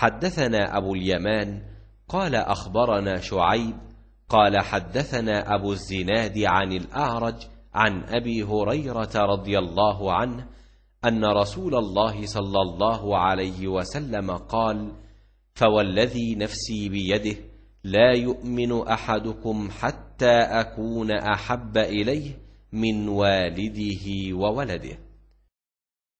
حدثنا أبو اليمان قال أخبرنا شعيب قال حدثنا أبو الزناد عن الأعرج عن أبي هريرة رضي الله عنه أن رسول الله صلى الله عليه وسلم قال فوالذي نفسي بيده لا يؤمن أحدكم حتى أكون أحب إليه من والده وولده